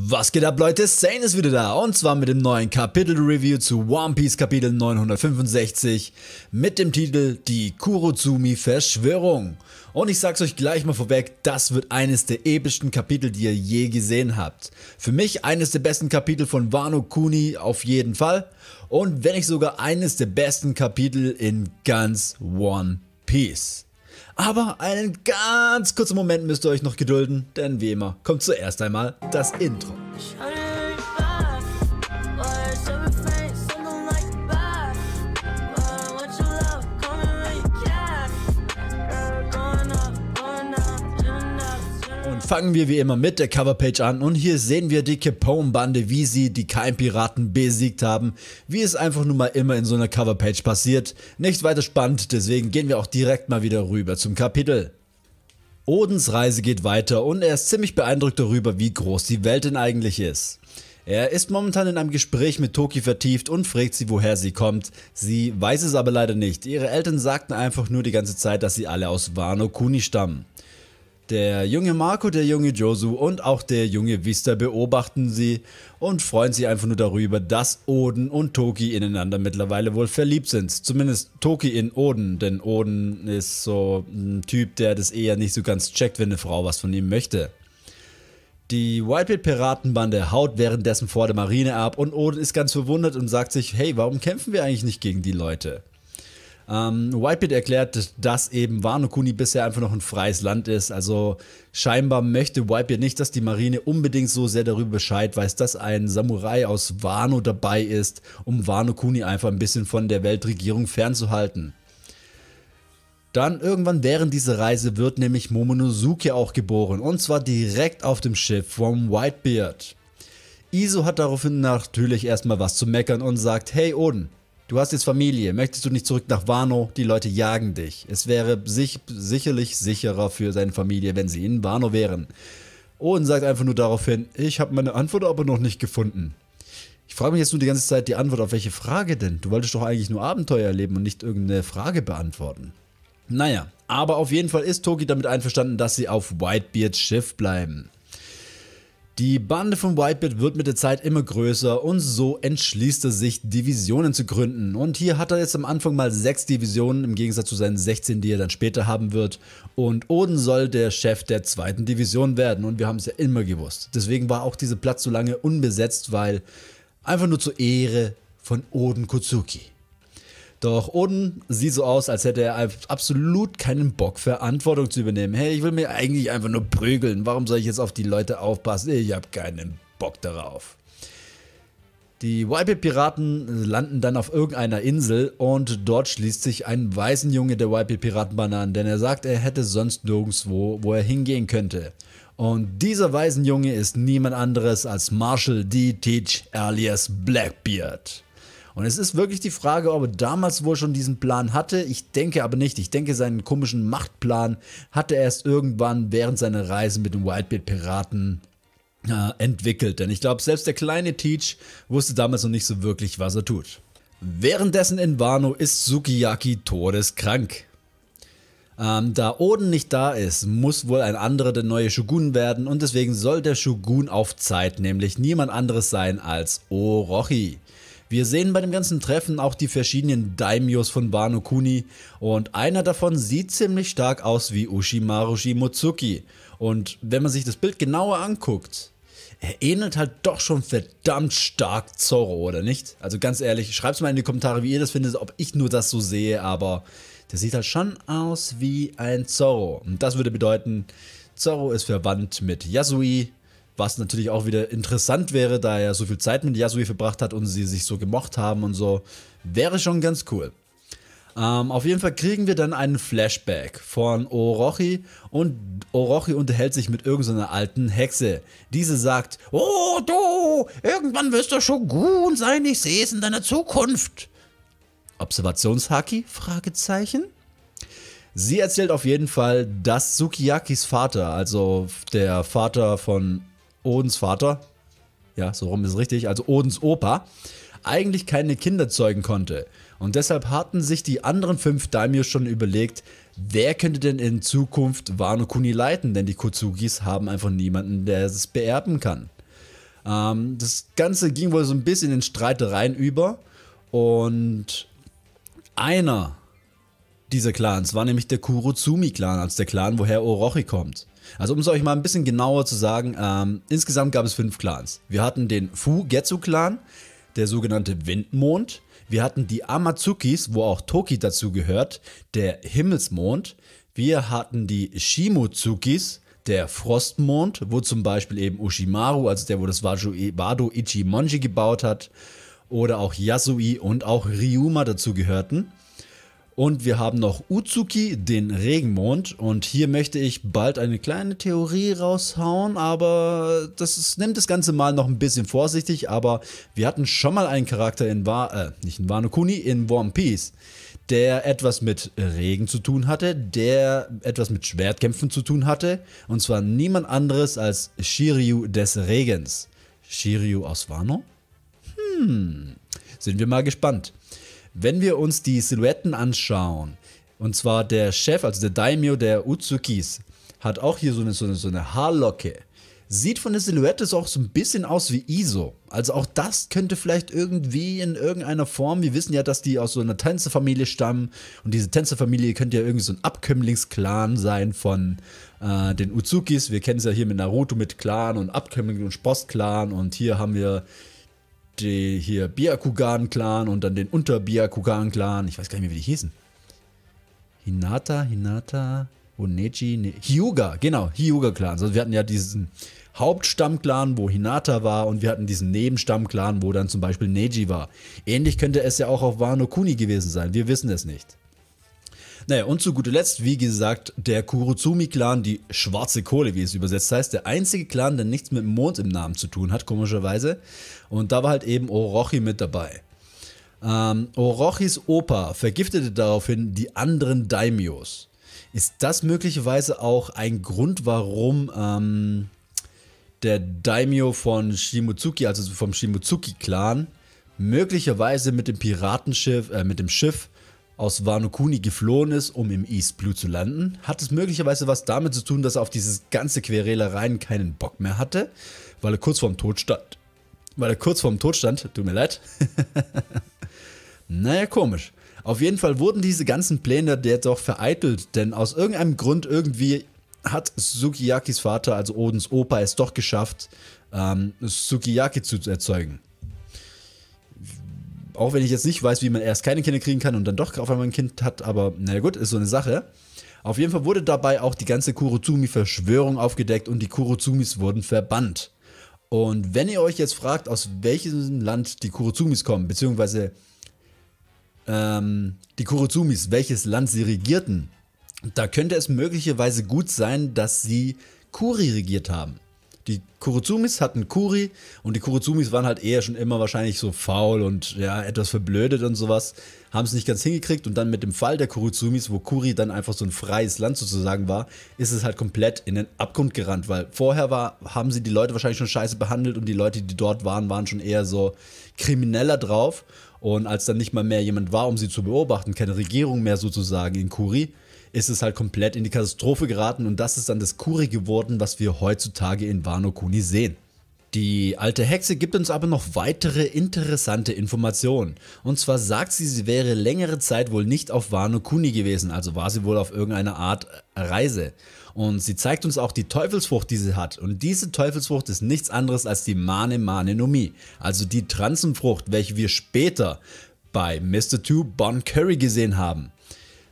Was geht ab Leute, Sane ist wieder da und zwar mit dem neuen Kapitel-Review zu One Piece Kapitel 965 mit dem Titel Die Kurozumi Verschwörung. Und ich sag's euch gleich mal vorweg, das wird eines der epischsten Kapitel, die ihr je gesehen habt. Für mich eines der besten Kapitel von Wano Kuni auf jeden Fall und wenn nicht sogar eines der besten Kapitel in ganz One Piece. Aber einen ganz kurzen Moment müsst ihr euch noch gedulden, denn wie immer kommt zuerst einmal das Intro. Schade. Fangen wir wie immer mit der Coverpage an und hier sehen wir die Capone-Bande, wie sie die Keimpiraten besiegt haben, wie es einfach nun mal immer in so einer Coverpage passiert. Nicht weiter spannend, deswegen gehen wir auch direkt mal wieder rüber zum Kapitel. Odens Reise geht weiter und er ist ziemlich beeindruckt darüber, wie groß die Welt denn eigentlich ist. Er ist momentan in einem Gespräch mit Toki vertieft und fragt sie, woher sie kommt. Sie weiß es aber leider nicht. Ihre Eltern sagten einfach nur die ganze Zeit, dass sie alle aus Wano Kuni stammen. Der junge Marco, der junge Josu und auch der junge Vista beobachten sie und freuen sich einfach nur darüber, dass Oden und Toki ineinander mittlerweile wohl verliebt sind. Zumindest Toki in Oden, denn Oden ist so ein Typ, der das eher nicht so ganz checkt, wenn eine Frau was von ihm möchte. Die Whitebeard-Piratenbande haut währenddessen vor der Marine ab und Oden ist ganz verwundert und sagt sich, hey, warum kämpfen wir eigentlich nicht gegen die Leute? Ähm, Whitebeard erklärt, dass eben Wano Kuni bisher einfach noch ein freies Land ist. Also scheinbar möchte Whitebeard nicht, dass die Marine unbedingt so sehr darüber Bescheid weiß, dass ein Samurai aus Wano dabei ist, um Wano Kuni einfach ein bisschen von der Weltregierung fernzuhalten. Dann irgendwann während dieser Reise wird nämlich Momonosuke auch geboren und zwar direkt auf dem Schiff vom Whitebeard. Iso hat daraufhin natürlich erstmal was zu meckern und sagt, hey Oden, Du hast jetzt Familie, möchtest du nicht zurück nach Wano? Die Leute jagen dich. Es wäre sich, sicherlich sicherer für seine Familie, wenn sie in Wano wären. Owen sagt einfach nur daraufhin, ich habe meine Antwort aber noch nicht gefunden. Ich frage mich jetzt nur die ganze Zeit die Antwort auf welche Frage denn? Du wolltest doch eigentlich nur Abenteuer erleben und nicht irgendeine Frage beantworten. Naja, aber auf jeden Fall ist Toki damit einverstanden, dass sie auf Whitebeards Schiff bleiben. Die Bande von Whitebit wird mit der Zeit immer größer und so entschließt er sich, Divisionen zu gründen. Und hier hat er jetzt am Anfang mal sechs Divisionen im Gegensatz zu seinen 16, die er dann später haben wird. Und Oden soll der Chef der zweiten Division werden und wir haben es ja immer gewusst. Deswegen war auch dieser Platz so lange unbesetzt, weil einfach nur zur Ehre von Oden Kutsuki. Doch Oden sieht so aus, als hätte er absolut keinen Bock, Verantwortung zu übernehmen. Hey, ich will mir eigentlich einfach nur prügeln. Warum soll ich jetzt auf die Leute aufpassen? Ich habe keinen Bock darauf. Die YP-Piraten landen dann auf irgendeiner Insel und dort schließt sich ein weißen Junge der YP-Piratenbahn an, denn er sagt, er hätte sonst nirgendwo, wo er hingehen könnte. Und dieser weißen Junge ist niemand anderes als Marshall D. Teach alias Blackbeard. Und es ist wirklich die Frage, ob er damals wohl schon diesen Plan hatte. Ich denke aber nicht. Ich denke, seinen komischen Machtplan hatte er erst irgendwann während seiner Reise mit den Whitebeard-Piraten äh, entwickelt. Denn ich glaube, selbst der kleine Teach wusste damals noch nicht so wirklich, was er tut. Währenddessen in Wano ist Sukiyaki todeskrank. Ähm, da Oden nicht da ist, muss wohl ein anderer der neue Shogun werden und deswegen soll der Shogun auf Zeit nämlich niemand anderes sein als Orochi. Wir sehen bei dem ganzen Treffen auch die verschiedenen Daimyos von Wano Kuni und einer davon sieht ziemlich stark aus wie Ushimaru Mutsuki. Und wenn man sich das Bild genauer anguckt, er ähnelt halt doch schon verdammt stark Zorro, oder nicht? Also ganz ehrlich, schreibt's mal in die Kommentare, wie ihr das findet, ob ich nur das so sehe, aber der sieht halt schon aus wie ein Zorro. Und das würde bedeuten, Zorro ist verwandt mit Yasui, was natürlich auch wieder interessant wäre, da er so viel Zeit mit Yasui verbracht hat und sie sich so gemocht haben und so. Wäre schon ganz cool. Ähm, auf jeden Fall kriegen wir dann einen Flashback von Orochi und Orochi unterhält sich mit irgendeiner alten Hexe. Diese sagt, Oh, du, irgendwann wirst du schon gut sein, ich sehe es in deiner Zukunft. Observationshaki? Fragezeichen? Sie erzählt auf jeden Fall, dass Sukiyakis Vater, also der Vater von Odens Vater, ja, so rum ist richtig, also Odens Opa, eigentlich keine Kinder zeugen konnte. Und deshalb hatten sich die anderen fünf Daimyo schon überlegt, wer könnte denn in Zukunft Wano Kuni leiten, denn die Kozugis haben einfach niemanden, der es beerben kann. Ähm, das Ganze ging wohl so ein bisschen in Streitereien über und einer dieser Clans war nämlich der kurozumi clan also der Clan, woher Orochi kommt. Also um es euch mal ein bisschen genauer zu sagen, ähm, insgesamt gab es fünf Clans. Wir hatten den Fugetsu-Clan, der sogenannte Windmond. Wir hatten die Amazukis, wo auch Toki dazu gehört, der Himmelsmond. Wir hatten die Shimotsukis, der Frostmond, wo zum Beispiel eben Ushimaru, also der, wo das Wado, Wado Ichimonji gebaut hat, oder auch Yasui und auch Ryuma dazu gehörten. Und wir haben noch Uzuki, den Regenmond. Und hier möchte ich bald eine kleine Theorie raushauen, aber das ist, nimmt das Ganze mal noch ein bisschen vorsichtig. Aber wir hatten schon mal einen Charakter in War, äh, nicht in Wano Kuni, in One Piece, der etwas mit Regen zu tun hatte, der etwas mit Schwertkämpfen zu tun hatte. Und zwar niemand anderes als Shiryu des Regens. Shiryu aus Wano? Hm, sind wir mal gespannt. Wenn wir uns die Silhouetten anschauen, und zwar der Chef, also der Daimyo der Utsukis, hat auch hier so eine, so eine, so eine Haarlocke. Sieht von der Silhouette auch so ein bisschen aus wie Iso. Also auch das könnte vielleicht irgendwie in irgendeiner Form, wir wissen ja, dass die aus so einer Tänzerfamilie stammen und diese Tänzerfamilie könnte ja irgendwie so ein Abkömmlingsclan sein von äh, den Utsukis. Wir kennen es ja hier mit Naruto mit Clan und Abkömmling und Spostclan. und hier haben wir die hier biakugan clan und dann den unter biakugan clan Ich weiß gar nicht mehr, wie die hießen. Hinata, Hinata, Oneji, ne, Hyuga, genau, Hyuga-Clan. Also wir hatten ja diesen Hauptstammclan, wo Hinata war und wir hatten diesen Nebenstammclan, wo dann zum Beispiel Neji war. Ähnlich könnte es ja auch auf Wano Kuni gewesen sein. Wir wissen es nicht. Naja, und zu guter Letzt, wie gesagt, der Kuruzumi-Clan, die schwarze Kohle, wie es übersetzt heißt, der einzige Clan, der nichts mit dem Mond im Namen zu tun hat, komischerweise. Und da war halt eben Orochi mit dabei. Ähm, Orochis Opa vergiftete daraufhin die anderen Daimios. Ist das möglicherweise auch ein Grund, warum ähm, der Daimyo von Shimotsuki, also vom Shimotsuki-Clan, möglicherweise mit dem Piratenschiff, äh, mit dem Schiff aus Wano Kuni geflohen ist, um im East Blue zu landen? Hat es möglicherweise was damit zu tun, dass er auf dieses ganze Querelereien keinen Bock mehr hatte, weil er kurz vorm Tod stand? Weil er kurz vorm Tod stand, tut mir leid. naja, komisch. Auf jeden Fall wurden diese ganzen Pläne jetzt auch vereitelt, denn aus irgendeinem Grund irgendwie hat Sukiyakis Vater, also Odins Opa, es doch geschafft, ähm, Sukiyaki zu erzeugen. Auch wenn ich jetzt nicht weiß, wie man erst keine Kinder kriegen kann und dann doch auf einmal ein Kind hat, aber na gut, ist so eine Sache. Auf jeden Fall wurde dabei auch die ganze Kurozumi-Verschwörung aufgedeckt und die Kurozumis wurden verbannt. Und wenn ihr euch jetzt fragt, aus welchem Land die Kurozumis kommen, beziehungsweise ähm, die Kurozumis, welches Land sie regierten, da könnte es möglicherweise gut sein, dass sie Kuri regiert haben die Kuruzumis hatten Kuri und die Kuruzumis waren halt eher schon immer wahrscheinlich so faul und ja, etwas verblödet und sowas, haben es nicht ganz hingekriegt und dann mit dem Fall der Kuruzumis, wo Kuri dann einfach so ein freies Land sozusagen war, ist es halt komplett in den Abgrund gerannt, weil vorher war, haben sie die Leute wahrscheinlich schon scheiße behandelt und die Leute, die dort waren, waren schon eher so krimineller drauf und als dann nicht mal mehr jemand war, um sie zu beobachten, keine Regierung mehr sozusagen in Kuri, ist es halt komplett in die Katastrophe geraten und das ist dann das Kuri geworden, was wir heutzutage in Wano Kuni sehen. Die alte Hexe gibt uns aber noch weitere interessante Informationen. Und zwar sagt sie, sie wäre längere Zeit wohl nicht auf Wano Kuni gewesen, also war sie wohl auf irgendeiner Art Reise. Und sie zeigt uns auch die Teufelsfrucht, die sie hat. Und diese Teufelsfrucht ist nichts anderes als die Mane Mane Nomi, also die Transenfrucht, welche wir später bei Mr. 2 Bon Curry gesehen haben.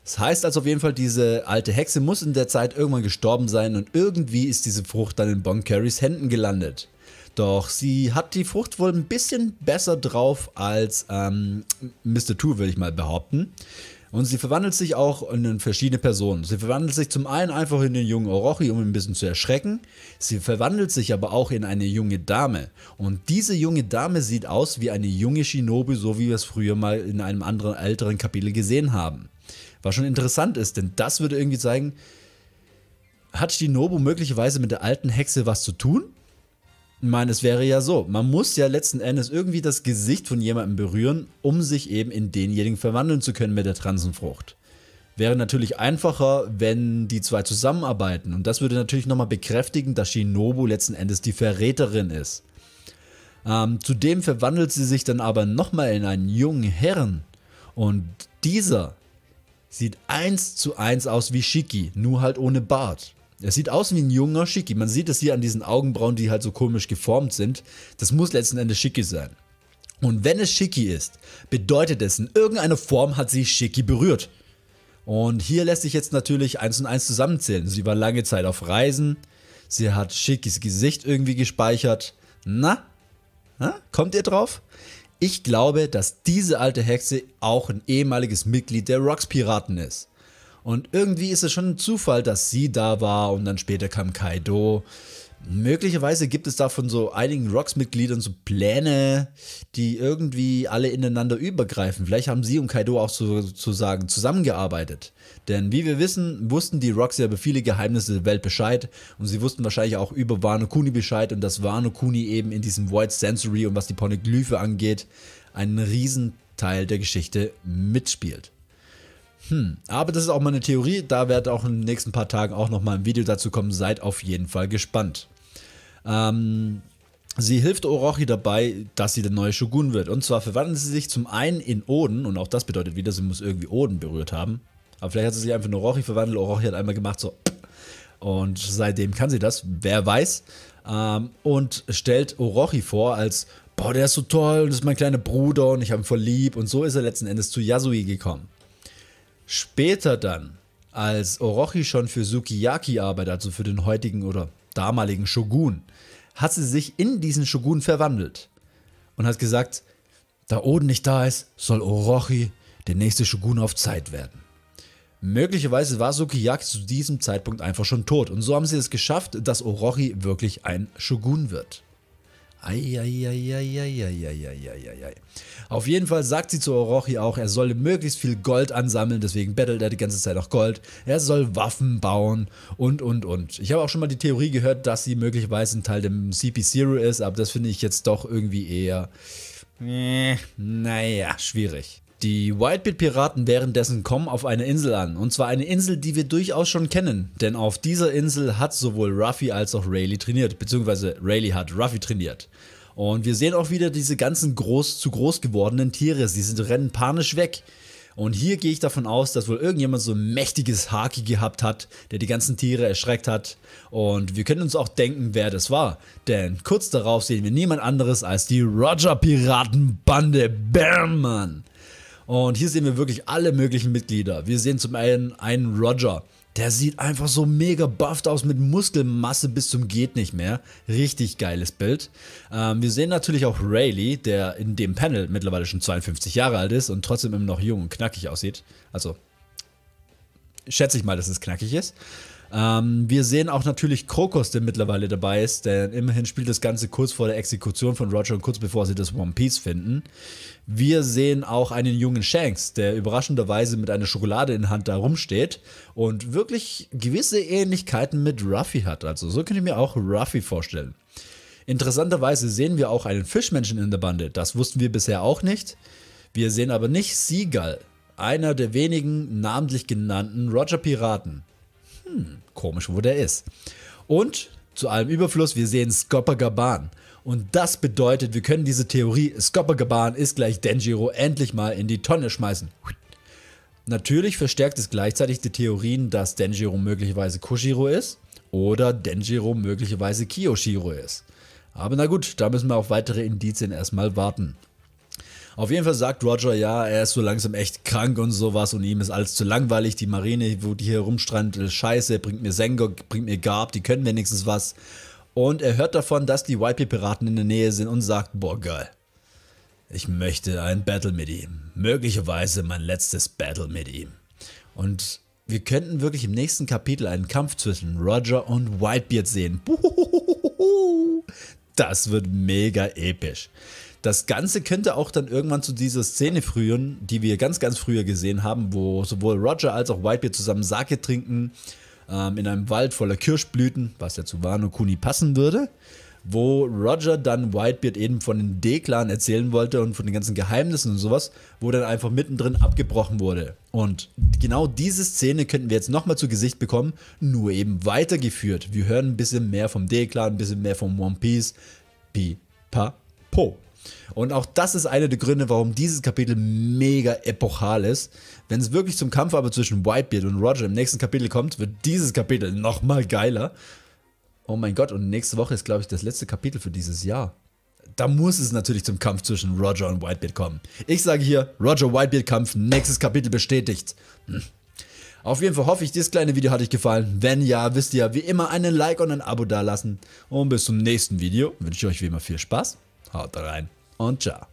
Das heißt also auf jeden Fall, diese alte Hexe muss in der Zeit irgendwann gestorben sein und irgendwie ist diese Frucht dann in Bon Carries Händen gelandet. Doch sie hat die Frucht wohl ein bisschen besser drauf als ähm, Mr. Two, würde ich mal behaupten. Und sie verwandelt sich auch in verschiedene Personen. Sie verwandelt sich zum einen einfach in den jungen Orochi, um ihn ein bisschen zu erschrecken. Sie verwandelt sich aber auch in eine junge Dame. Und diese junge Dame sieht aus wie eine junge Shinobi, so wie wir es früher mal in einem anderen älteren Kapitel gesehen haben. Was schon interessant ist, denn das würde irgendwie zeigen, hat Shinobu möglicherweise mit der alten Hexe was zu tun? Ich meine, es wäre ja so. Man muss ja letzten Endes irgendwie das Gesicht von jemandem berühren, um sich eben in denjenigen verwandeln zu können mit der Transenfrucht. Wäre natürlich einfacher, wenn die zwei zusammenarbeiten. Und das würde natürlich nochmal bekräftigen, dass Shinobu letzten Endes die Verräterin ist. Ähm, zudem verwandelt sie sich dann aber nochmal in einen jungen Herrn. Und dieser sieht eins zu eins aus wie Shiki, nur halt ohne Bart. Er sieht aus wie ein junger Shiki. Man sieht es hier an diesen Augenbrauen, die halt so komisch geformt sind. Das muss letzten Endes Shiki sein. Und wenn es Shiki ist, bedeutet es, in irgendeiner Form hat sie Shiki berührt. Und hier lässt sich jetzt natürlich eins und eins zusammenzählen. Sie war lange Zeit auf Reisen. Sie hat Shikis Gesicht irgendwie gespeichert. Na? Na? Kommt ihr drauf? Ich glaube, dass diese alte Hexe auch ein ehemaliges Mitglied der Rocks Piraten ist. Und irgendwie ist es schon ein Zufall, dass sie da war und dann später kam Kaido. Möglicherweise gibt es da von so einigen Rocks-Mitgliedern so Pläne, die irgendwie alle ineinander übergreifen. Vielleicht haben sie und Kaido auch sozusagen zusammengearbeitet. Denn wie wir wissen, wussten die Rocks ja über viele Geheimnisse der Welt Bescheid und sie wussten wahrscheinlich auch über Wano Kuni Bescheid und dass Wano Kuni eben in diesem Void Sensory und was die Poneglyphe angeht, einen Riesenteil der Geschichte mitspielt. Hm, aber das ist auch mal eine Theorie, da wird auch in den nächsten paar Tagen auch nochmal ein Video dazu kommen, seid auf jeden Fall gespannt. Ähm, Sie hilft Orochi dabei, dass sie der neue Shogun wird. Und zwar verwandelt sie sich zum einen in Oden, und auch das bedeutet wieder, sie muss irgendwie Oden berührt haben. Aber vielleicht hat sie sich einfach in Orochi verwandelt. Orochi hat einmal gemacht so. Und seitdem kann sie das, wer weiß. Ähm, und stellt Orochi vor als, boah, der ist so toll und ist mein kleiner Bruder und ich habe ihn voll lieb. Und so ist er letzten Endes zu Yasui gekommen. Später dann, als Orochi schon für Sukiyaki arbeitet, also für den heutigen oder damaligen Shogun, hat sie sich in diesen Shogun verwandelt und hat gesagt, da Oden nicht da ist, soll Orochi der nächste Shogun auf Zeit werden. Möglicherweise war Sukiyaki zu diesem Zeitpunkt einfach schon tot und so haben sie es geschafft, dass Orochi wirklich ein Shogun wird. Eieieiei. Auf jeden Fall sagt sie zu Orochi auch, er solle möglichst viel Gold ansammeln, deswegen bettelt er die ganze Zeit auch Gold. Er soll Waffen bauen und, und, und. Ich habe auch schon mal die Theorie gehört, dass sie möglicherweise ein Teil dem CP0 ist, aber das finde ich jetzt doch irgendwie eher. Nee, naja, schwierig. Die Whitebeard-Piraten währenddessen kommen auf eine Insel an, und zwar eine Insel, die wir durchaus schon kennen, denn auf dieser Insel hat sowohl Ruffy als auch Rayleigh trainiert, beziehungsweise Rayleigh hat Ruffy trainiert. Und wir sehen auch wieder diese ganzen groß zu groß gewordenen Tiere, sie sind, rennen panisch weg. Und hier gehe ich davon aus, dass wohl irgendjemand so ein mächtiges Haki gehabt hat, der die ganzen Tiere erschreckt hat. Und wir können uns auch denken, wer das war. Denn kurz darauf sehen wir niemand anderes als die Roger Piratenbande. Bam, Mann! Und hier sehen wir wirklich alle möglichen Mitglieder. Wir sehen zum einen einen Roger. Der sieht einfach so mega bufft aus mit Muskelmasse bis zum geht nicht mehr. Richtig geiles Bild. Ähm, wir sehen natürlich auch Rayleigh, der in dem Panel mittlerweile schon 52 Jahre alt ist und trotzdem immer noch jung und knackig aussieht. Also schätze ich mal, dass es knackig ist. Ähm, wir sehen auch natürlich Krokos, der mittlerweile dabei ist, denn immerhin spielt das Ganze kurz vor der Exekution von Roger und kurz bevor sie das One Piece finden. Wir sehen auch einen jungen Shanks, der überraschenderweise mit einer Schokolade in Hand da rumsteht und wirklich gewisse Ähnlichkeiten mit Ruffy hat. Also so könnte ich mir auch Ruffy vorstellen. Interessanterweise sehen wir auch einen Fischmenschen in der Bande. Das wussten wir bisher auch nicht. Wir sehen aber nicht Seagull, einer der wenigen namentlich genannten Roger Piraten hm, komisch, wo der ist. Und zu allem Überfluss, wir sehen Skopagaban. Und das bedeutet, wir können diese Theorie, Skopagaban ist gleich Denjiro, endlich mal in die Tonne schmeißen. Natürlich verstärkt es gleichzeitig die Theorien, dass Denjiro möglicherweise Kushiro ist oder Denjiro möglicherweise Kiyoshiro ist. Aber na gut, da müssen wir auf weitere Indizien erstmal warten. Auf jeden Fall sagt Roger, ja, er ist so langsam echt krank und sowas und ihm ist alles zu langweilig. Die Marine, wo die hier rumstrandelt, scheiße, bringt mir Sengok, bringt mir Garb, die können wenigstens was. Und er hört davon, dass die YP-Piraten in der Nähe sind und sagt, boah, geil. Ich möchte ein Battle mit ihm. Möglicherweise mein letztes Battle mit ihm. Und wir könnten wirklich im nächsten Kapitel einen Kampf zwischen Roger und Whitebeard sehen. Das wird mega episch. Das Ganze könnte auch dann irgendwann zu dieser Szene führen, die wir ganz, ganz früher gesehen haben, wo sowohl Roger als auch Whitebeard zusammen Sake trinken ähm, in einem Wald voller Kirschblüten, was ja zu Wano Kuni passen würde, wo Roger dann Whitebeard eben von den D-Clan erzählen wollte und von den ganzen Geheimnissen und sowas, wo dann einfach mittendrin abgebrochen wurde. Und genau diese Szene könnten wir jetzt nochmal zu Gesicht bekommen, nur eben weitergeführt. Wir hören ein bisschen mehr vom D-Clan, ein bisschen mehr vom One Piece. Pi, pa, po. Und auch das ist einer der Gründe, warum dieses Kapitel mega epochal ist. Wenn es wirklich zum Kampf aber zwischen Whitebeard und Roger im nächsten Kapitel kommt, wird dieses Kapitel nochmal geiler. Oh mein Gott, und nächste Woche ist, glaube ich, das letzte Kapitel für dieses Jahr. Da muss es natürlich zum Kampf zwischen Roger und Whitebeard kommen. Ich sage hier, Roger Whitebeard-Kampf, nächstes Kapitel bestätigt. Hm. Auf jeden Fall hoffe ich, dieses kleine Video hat euch gefallen. Wenn ja, wisst ihr, wie immer einen Like und ein Abo dalassen. Und bis zum nächsten Video wünsche ich euch wie immer viel Spaß. Haut rein und ciao.